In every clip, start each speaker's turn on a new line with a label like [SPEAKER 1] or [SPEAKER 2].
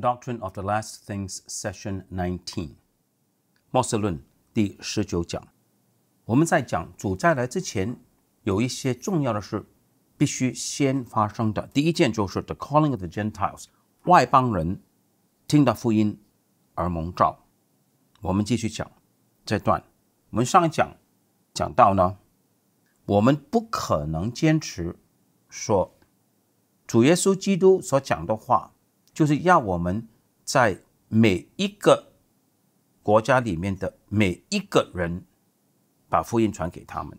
[SPEAKER 1] Doctrine of the Last Things, Session Nineteen，末世论第十九讲。我们在讲主再来之前，有一些重要的事必须先发生。的第一件就是 The Calling of the Gentiles，外邦人听到福音而蒙召。我们继续讲这段。我们上一讲讲到呢，我们不可能坚持说主耶稣基督所讲的话。就是要我们在每一个国家里面的每一个人把福音传给他们。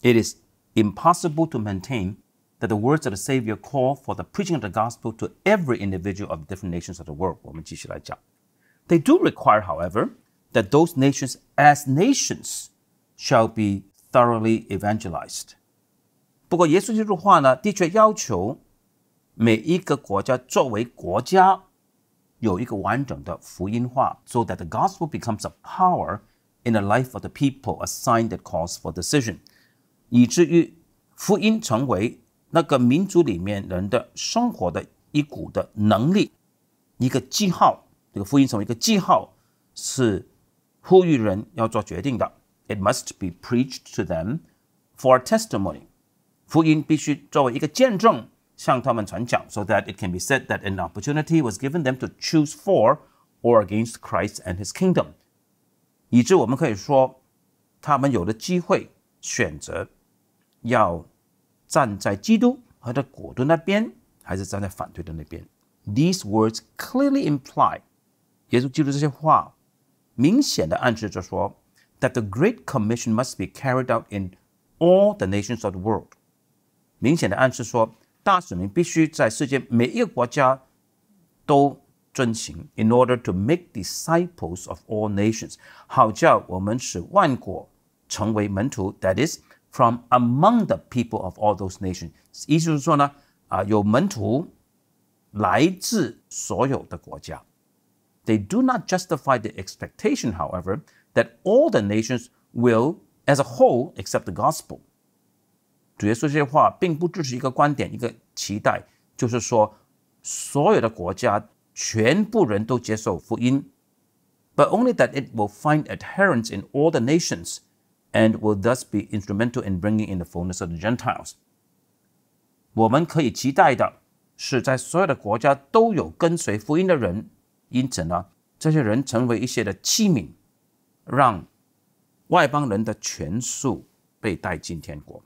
[SPEAKER 1] It is impossible to maintain that the words of the Savior call for the preaching of the gospel to every individual of different nations of the world. 我们继续来讲。They do require, however, that those nations as nations shall be thoroughly evangelized. 不过，耶稣基督的话呢，的确要求每一个国家作为国家有一个完整的福音化，so that the gospel becomes a power in the life of the people, a sign that calls for decision，以至于福音成为那个民族里面人的生活的一股的能力，一个记号。这个福音成为一个记号，是呼吁人要做决定的。It must be preached to them for testimony。福音必须作为一个见证。向他们传讲，so that it can be said that an opportunity was given them to choose for or against Christ and His kingdom，以致我们可以说，他们有了机会选择要站在基督和他国度那边，还是站在反对的那边。These words clearly imply，耶稣基督这些话明显的暗示着说，that the Great Commission must be carried out in all the nations of the world。明显的暗示说。大使命必须在世界每一个国家都遵行。In order to make disciples of all nations，好叫我们使万国成为门徒。That is from among the people of all those nations。意思是说呢，啊，有门徒来自所有的国家。They do not justify the expectation, however, that all the nations will, as a whole, accept the gospel. 主要说这些话，并不只是一个观点，一个期待，就是说，所有的国家，全部人都接受福音，but only that it will find adherents in all the nations, and will thus be instrumental in bringing in the fullness of the Gentiles。我们可以期待的是，在所有的国家都有跟随福音的人，因此呢，这些人成为一些的器皿，让外邦人的权术被带进天国。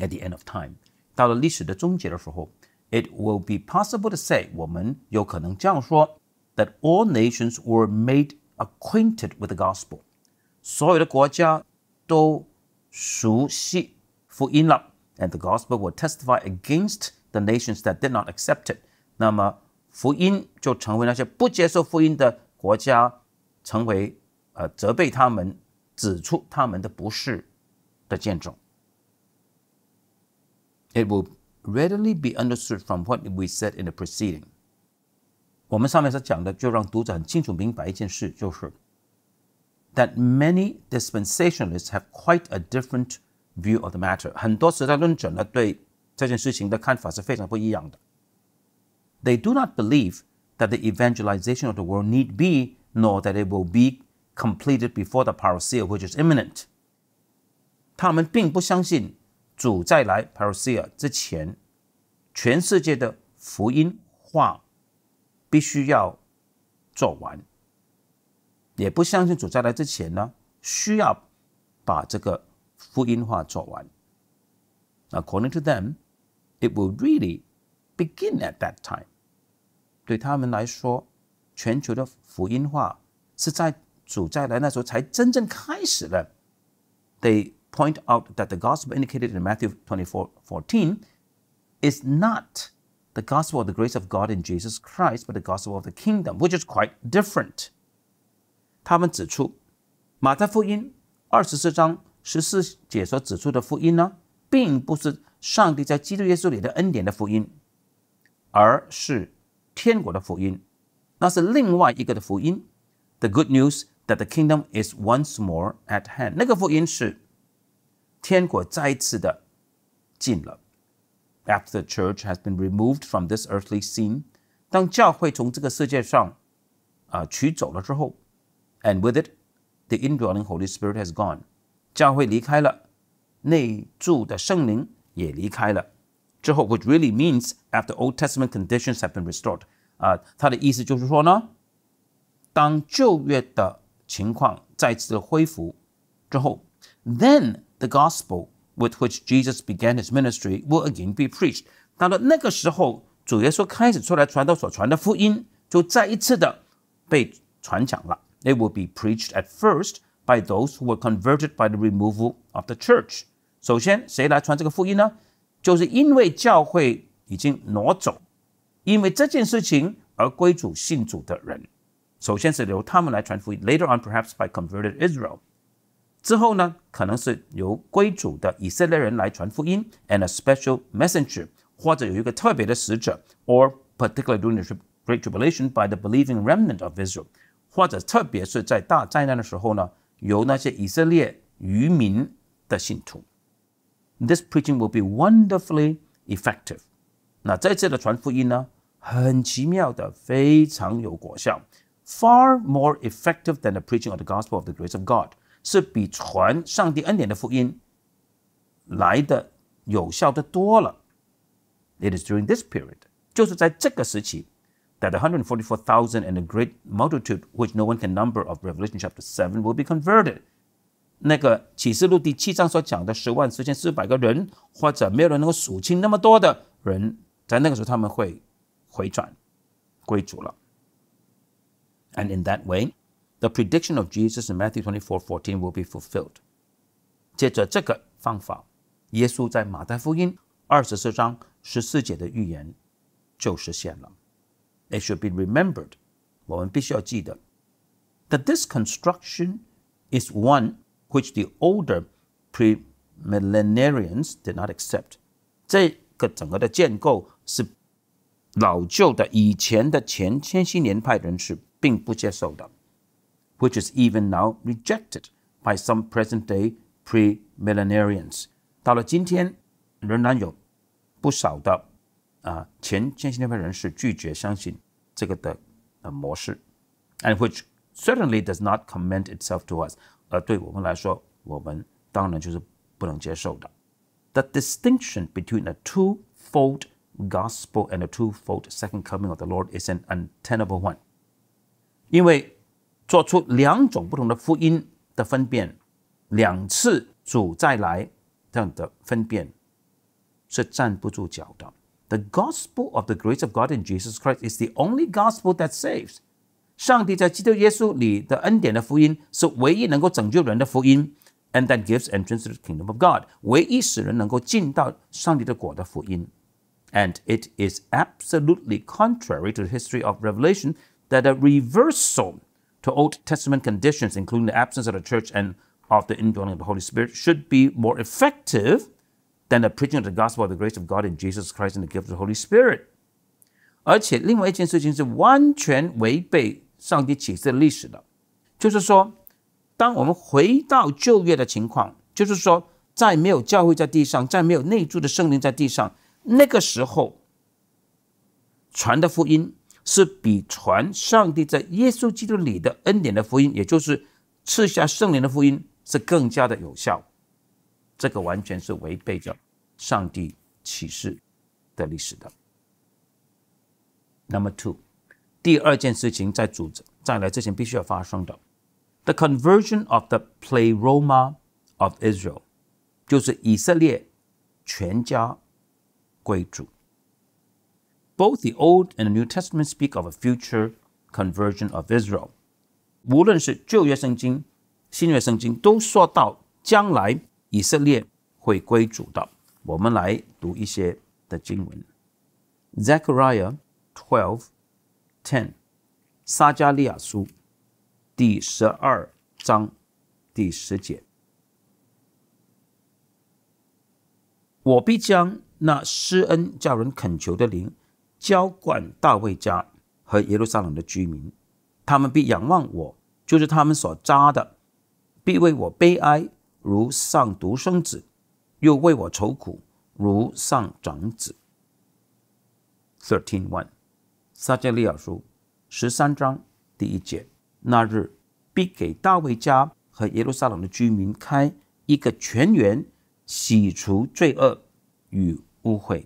[SPEAKER 1] at the end of time。到了历史的终结的时候，it will be possible to say 我们有可能这样说 that all nations were made acquainted with the gospel。所有的国家都熟悉福音了，and the gospel will testify against the nations that did not accept it。那么福音就成为那些不接受福音的国家，成为呃责备他们、指出他们的不是的见证。it will readily be understood from what we said in the preceding. 我们上面所讲的，就让读者很清楚明白一件事，就是 that many dispensationalists have quite a different view of the matter. They do not believe that the evangelization of the world need be, nor that it will be completed before the parousia, which is 他们并不相信。主再来 p a r a u s i a 之前，全世界的福音化必须要做完。也不相信主再来之前呢，需要把这个福音化做完。According to them, it will really begin at that time。对他们来说，全球的福音化是在主再来那时候才真正开始了。They point out that the gospel indicated in Matthew 24 14 is not the gospel of the grace of God in Jesus Christ, but the gospel of the kingdom, which is quite different. 他们指出，马太福音二十四章十四节所指出的福音呢，并不是上帝在基督耶稣里的恩典的福音，而是天国的福音，那是另外一个的福音。The good news that the kingdom is once more at hand，那个福音是天国再次的进了。After the church has been removed from this earthly scene，当教会从这个世界上啊取走了之后，and with it the indwelling Holy Spirit has gone，教会离开了，内住的圣灵也离开了。之后，which really means after Old Testament conditions have been restored，啊，它的意思就是说呢，当旧约的情况再次恢复之后，then the gospel with which Jesus began his ministry will again be preached. preached。到了那个时候，主耶稣开始出来传道所传的福音，就再一次的被传讲了。It will be preached at first by those who were converted by the removal of the church. church。首先，谁来传这个福音呢？就是因为教会已经挪走，因为这件事情而归主信主的人。首先是由他们来传福音。Later on, perhaps by converted Israel。之后呢，可能是由归主的以色列人来传福音，and a special messenger，或者有一个特别的使者，or particularly during the Great Tribulation by the believing remnant of Israel，或者特别是在大灾难的时候呢，由那些以色列渔民的信徒。This preaching will be wonderfully effective。那这次的传福音呢，很奇妙的，非常有果效，far more effective than the preaching of the gospel of the grace of God。是比传上帝恩典的福音来的有效的多了。It is during this period，就是在这个时期，that the hundred forty-four thousand and a great multitude which no one can number of Revelation chapter seven will be converted。那个启示录第七章所讲的十万四千四百个人，或者没有人能够数清那么多的人，在那个时候他们会回转归主了。And in that way, the prediction of Jesus in Matthew 24 14 will be fulfilled。借着这个方法，耶稣在马太福音二十四章十四节的预言就实现了。It should be remembered，我们必须要记得，that this construction is one which the older premillenarians did not accept。这个整个的建构是老旧的、以前的前千禧年派人是并不接受的。which is even now rejected by some present-day pre and which certainly does not commend itself to The distinction between a two-fold gospel and a two-fold second coming of the Lord is an untenable one, one，因为做出两种不同的福音的分辨，两次主再来这样的分辨是站不住脚的。The gospel of the grace of God in Jesus Christ is the only gospel that saves。上帝在基督耶稣里的恩典的福音是唯一能够拯救人的福音，and that gives entrance to the kingdom of God，唯一使人能够进到上帝的国的福音。And it is absolutely contrary to the history of Revelation that a reversal to Old Testament conditions, including the absence of the church and of the indwelling of the Holy Spirit, should be more effective than the preaching of the gospel of the grace of God in Jesus Christ and the gift of the Holy Spirit。而且另外一件事情是完全违背上帝启示的历史的，就是说，当我们回到旧约的情况，就是说，在没有教会在地上，在没有内住的圣灵在地上，那个时候传的福音是比传上帝在耶稣基督里的恩典的福音，也就是赐下圣灵的福音，是更加的有效。这个完全是违背着上帝启示的历史的。Number two，第二件事情在主子再来之前必须要发生的，the conversion of the p l e y r o m a of Israel，就是以色列全家归主。Both the old and the New Testament speak of a future conversion of Israel。无论是旧约圣经、新约圣经都说到将来以色列会归主的。我们来读一些的经文：Zechariah twelve ten，撒加利亚书第十二章第十节。我必将那施恩叫人恳求的灵。浇灌大卫家和耶路撒冷的居民，他们必仰望我，就是他们所扎的，必为我悲哀如丧独生子，又为我愁苦如丧长子。Thirteen One，撒迦利亚书十三章第一节，那日必给大卫家和耶路撒冷的居民开一个全员，洗除罪恶与污秽。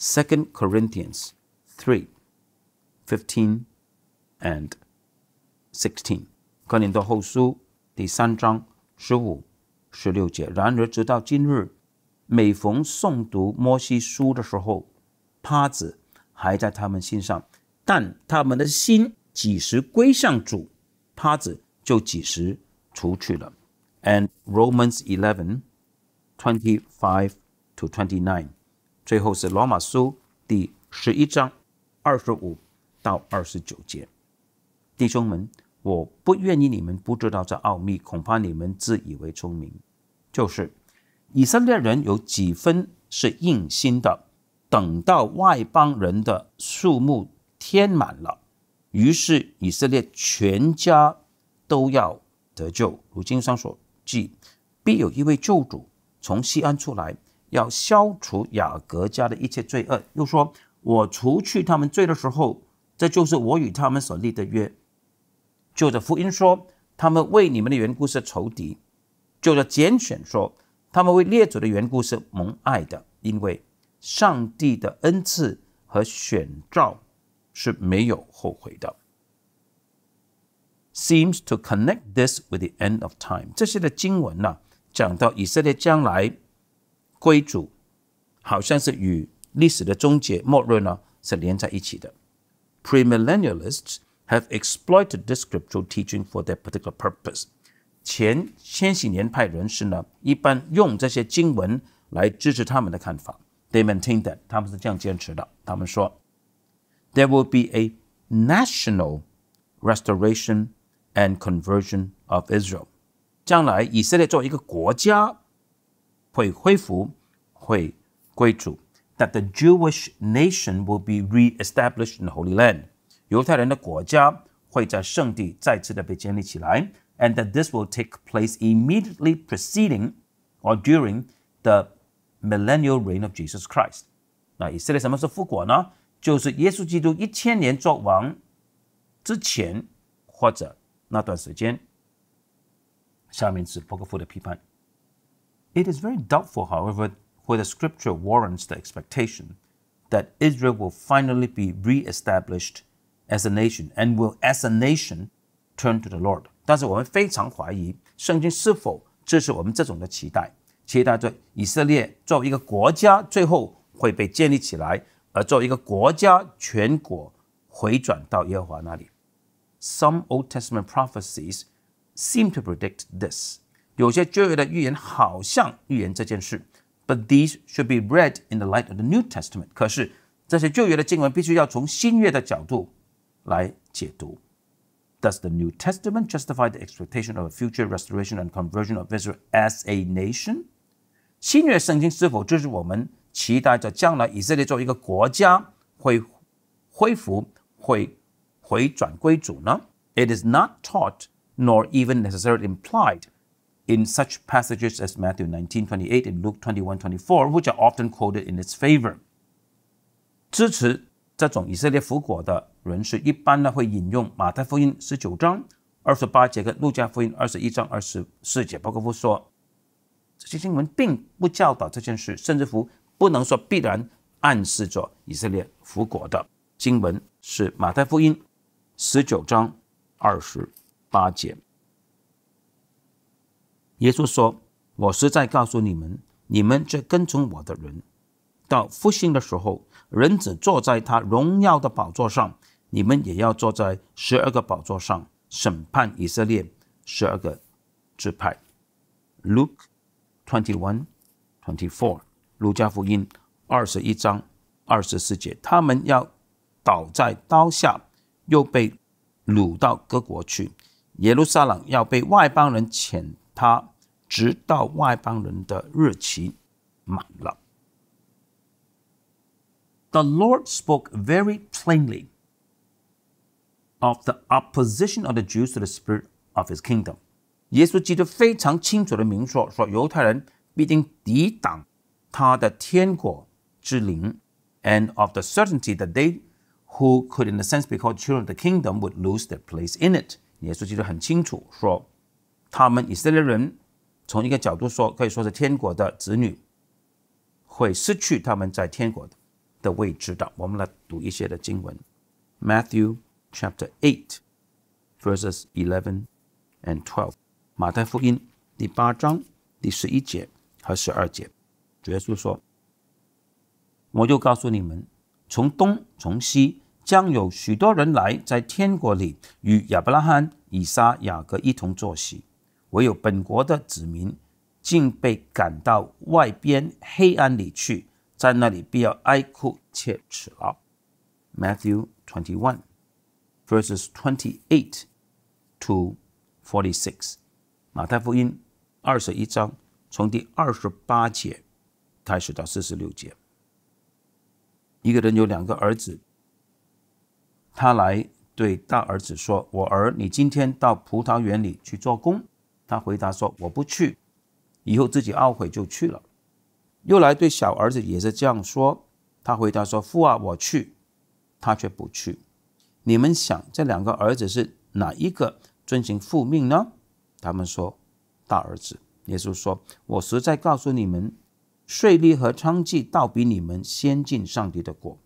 [SPEAKER 1] 2 Corinthians 3 15 and 16。哥林多后书第三章十五、十六节。然而，直到今日，每逢诵读摩西书的时候，帕子还在他们心上，但他们的心几时归向主，帕子就几时除去了。And Romans eleven twenty five to twenty nine. 最后是罗马书第十一章二十五到二十九节，弟兄们，我不愿意你们不知道这奥秘，恐怕你们自以为聪明。就是以色列人有几分是硬心的，等到外邦人的数目填满了，于是以色列全家都要得救。如经上所记，必有一位救主从西安出来。要消除雅各家的一切罪恶，又说我除去他们罪的时候，这就是我与他们所立的约。就着福音说，他们为你们的缘故是仇敌；就着拣选说，他们为列祖的缘故是蒙爱的，因为上帝的恩赐和选召是没有后悔的。Seems to connect this with the end of time。这些的经文呢，讲到以色列将来。归主，好像是与历史的终结末日呢是连在一起的。Premillennialists have exploited this scriptural teaching for their particular purpose。前千禧年派人士呢，一般用这些经文来支持他们的看法。They maintain that 他们是这样坚持的。他们说，There will be a national restoration and conversion of Israel。将来以色列作为一个国家会恢复，会归主。That the Jewish nation will be re-established in the Holy Land，犹太人的国家会在圣地再次的被建立起来。And that this will take place immediately preceding or during the millennial reign of Jesus Christ。那以色列什么时候复国呢？就是耶稣基督一千年作王之前或者那段时间。下面是伯克夫的批判。it is very doubtful, however, whether Scripture warrants the expectation that Israel will finally be re-established as a nation and will, as a nation, turn to the Some Old Testament prophecies seem to predict this. 有些旧约的预言好像预言这件事，but these should be read in the light of the New Testament。可是这些旧约的经文必须要从新约的角度来解读。Does the New Testament justify the expectation of a future restoration and conversion of Israel as a nation? 新约圣经是否支持我们期待着将来以色列作为一个国家会恢复、会回转归主呢？It is not taught nor even necessarily implied in such passages as Matthew nineteen twenty eight and Luke twenty one twenty four, which are often quoted in its favor. 支持这种以色列复国的人士一般呢会引用马太福音十九章二十八节跟路加福音二十一章二十四节。包括夫说，这些经文并不教导这件事，甚至乎不能说必然暗示着以色列复国的经文是马太福音十九章二十八节。耶稣说：“我实在告诉你们，你们这跟从我的人，到复兴的时候，人子坐在他荣耀的宝座上，你们也要坐在十二个宝座上，审判以色列十二个支派。” Luke twenty one twenty four，路加福音二十一章二十四节，他们要倒在刀下，又被掳到各国去，耶路撒冷要被外邦人遣。他直到外邦人的日期满了。The Lord spoke very plainly of the opposition of the Jews to the spirit of His kingdom。耶稣基督非常清楚的明说，说犹太人必定抵挡他的天国之灵，and of the certainty that they who could in a sense be called children of the kingdom would lose their place in it。耶稣基督很清楚说。他们以色列人，从一个角度说，可以说是天国的子女，会失去他们在天国的位置的。我们来读一些的经文：Matthew Chapter Eight, Verses Eleven and Twelve。马太福音第八章第十一节和十二节，主耶稣说：“我就告诉你们，从东从西将有许多人来，在天国里与亚伯拉罕、以撒、雅各一同坐席。”唯有本国的子民，竟被赶到外边黑暗里去，在那里必要哀哭切齿了。Matthew twenty one verses twenty eight to forty six，马太福音二十一章从第二十八节开始到四十六节。一个人有两个儿子，他来对大儿子说：“我儿，你今天到葡萄园里去做工。”他回答说：“我不去，以后自己懊悔就去了。”又来对小儿子也是这样说。他回答说：“父啊，我去。”他却不去。你们想，这两个儿子是哪一个遵行父命呢？他们说：“大儿子。”耶稣说：“我实在告诉你们，税利和娼妓倒比你们先进上帝的国，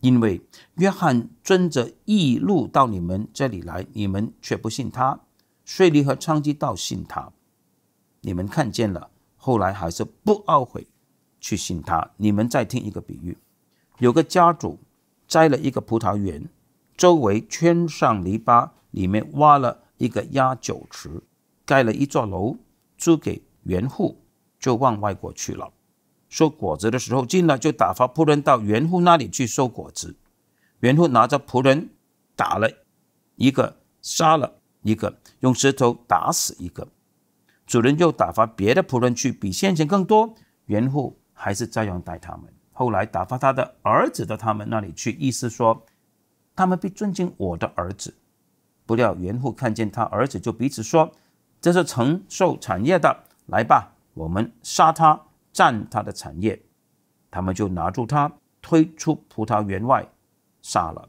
[SPEAKER 1] 因为约翰遵着异路到你们这里来，你们却不信他。”税吏和娼妓到信他，你们看见了，后来还是不懊悔，去信他。你们再听一个比喻：有个家主栽了一个葡萄园，周围圈上篱笆，里面挖了一个压酒池，盖了一座楼，租给园户，就往外国去了。收果子的时候进来，就打发仆人到园户那里去收果子，园户拿着仆人打了一个，杀了。一个用石头打死一个，主人又打发别的仆人去，比先前更多。原户还是照样待他们。后来打发他的儿子到他们那里去，意思说他们必尊敬我的儿子。不料原户看见他儿子，就彼此说：“这是承受产业的，来吧，我们杀他，占他的产业。”他们就拿住他，推出葡萄园外，杀了。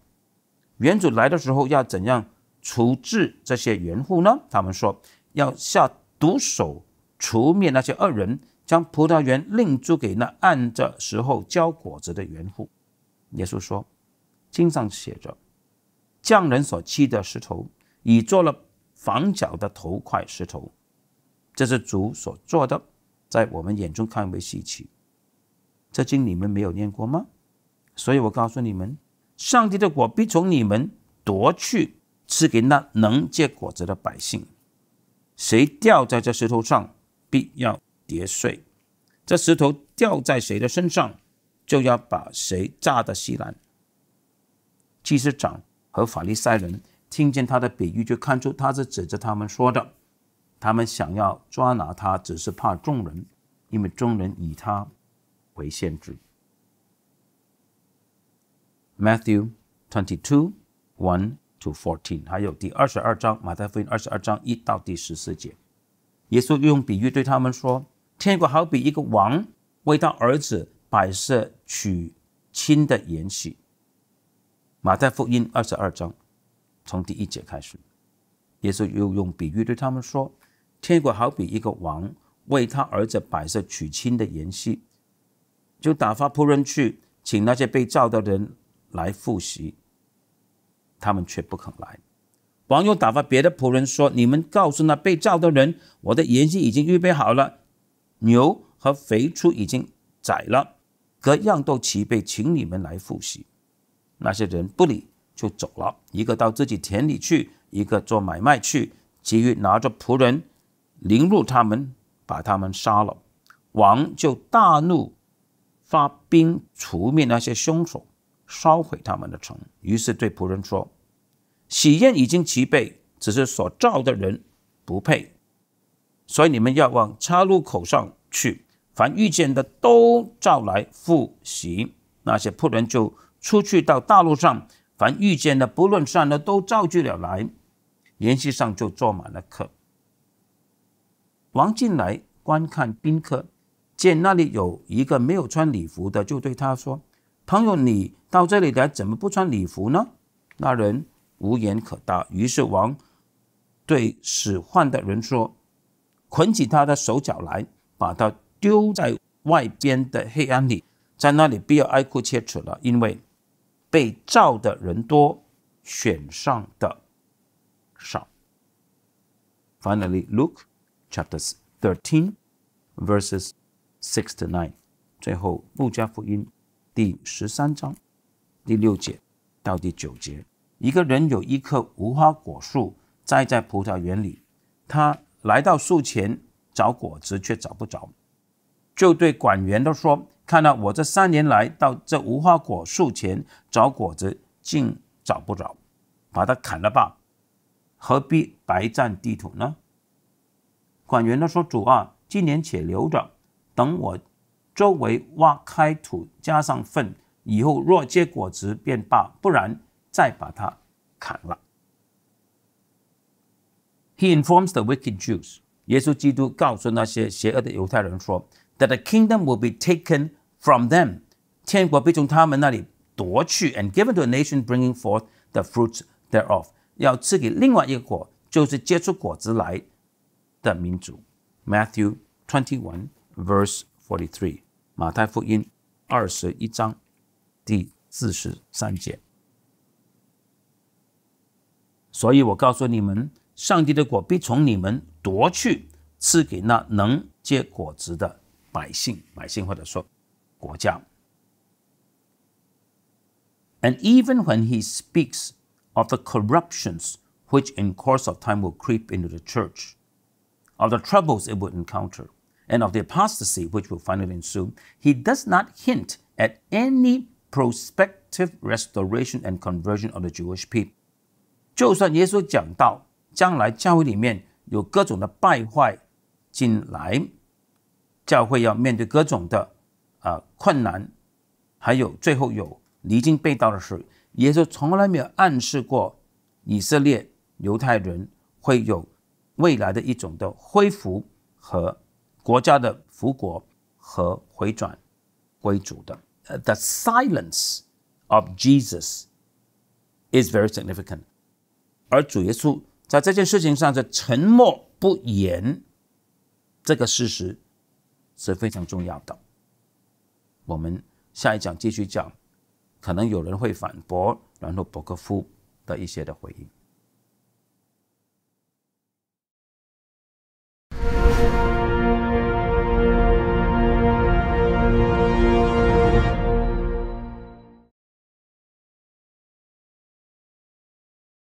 [SPEAKER 1] 园主来的时候要怎样？处置这些园户呢？他们说要下毒手除灭那些恶人，将葡萄园另租给那按着时候交果子的园户。耶稣说：“经上写着，匠人所弃的石头，已做了房角的头块石头。这是主所做的，在我们眼中看为稀奇。这经你们没有念过吗？所以我告诉你们，上帝的果必从你们夺去。”赐给那能结果子的百姓，谁掉在这石头上，必要跌碎；这石头掉在谁的身上，就要把谁炸得稀烂。祭司长和法利赛人听见他的比喻，就看出他是指着他们说的。他们想要抓拿他，只是怕众人，因为众人以他为限制。Matthew twenty two one。to fourteen，还有第二十二章马太福音二十二章一到第十四节，耶稣用比喻对他们说：“天国好比一个王为他儿子摆设娶亲的筵席。”马太福音二十二章从第一节开始，耶稣又用比喻对他们说：“天国好比一个王为他儿子摆设娶亲的筵席，就打发仆人去请那些被召的人来复习。他们却不肯来。王又打发别的仆人说：“你们告诉那被召的人，我的筵席已经预备好了，牛和肥猪已经宰了，各样都齐备，请你们来复习。”那些人不理，就走了。一个到自己田里去，一个做买卖去。急于拿着仆人，凌辱他们，把他们杀了。王就大怒，发兵除灭那些凶手。烧毁他们的城。于是对仆人说：“喜宴已经齐备，只是所召的人不配，所以你们要往岔路口上去，凡遇见的都召来赴席。”那些仆人就出去到大路上，凡遇见的不论善恶都召聚了来，联席上就坐满了客。王进来观看宾客，见那里有一个没有穿礼服的，就对他说。朋友，你到这里来怎么不穿礼服呢？那人无言可答。于是王对使唤的人说：“捆起他的手脚来，把他丢在外边的黑暗里，在那里不要挨哭切齿了，因为被召的人多，选上的少。” Finally, Luke, chapters thirteen, verses six to nine. 最后，路加福音。第十三章第六节到第九节，一个人有一棵无花果树栽在葡萄园里，他来到树前找果子，却找不着，就对管园的说：“看到我这三年来到这无花果树前找果子，竟找不着，把它砍了吧，何必白占地土呢？”管园的说：“主啊，今年且留着，等我。”周围挖开土，加上粪，以后若结果子便罢，不然再把它砍了。He informs the wicked Jews，耶稣基督告诉那些邪恶的犹太人说，That the kingdom will be taken from them，天国被从他们那里夺去，and given to a nation bringing forth the fruits thereof。要赐给另外一个果，就是结出果子来的民族。Matthew twenty one verse forty three。马太福音二十一章第四十三节。所以我告诉你们，上帝的果必从你们夺去，赐给那能结果子的百姓。百姓或者说国家。And even when he speaks of the corruptions which in course of time will creep into the church, of the troubles it would encounter, And of the apostasy which will finally ensue, he does not hint at any prospective restoration and conversion of the Jewish people. 就算耶稣讲到将来教会里面有各种的败坏进来，教会要面对各种的啊困难，还有最后有离经背道的事，耶稣从来没有暗示过以色列犹太人会有未来的一种的恢复和。国家的复国和回转归主的，呃，the silence of Jesus is very significant。而主耶稣在这件事情上的沉默不言，这个事实是非常重要的。我们下一讲继续讲，可能有人会反驳兰后伯格夫的一些的回应。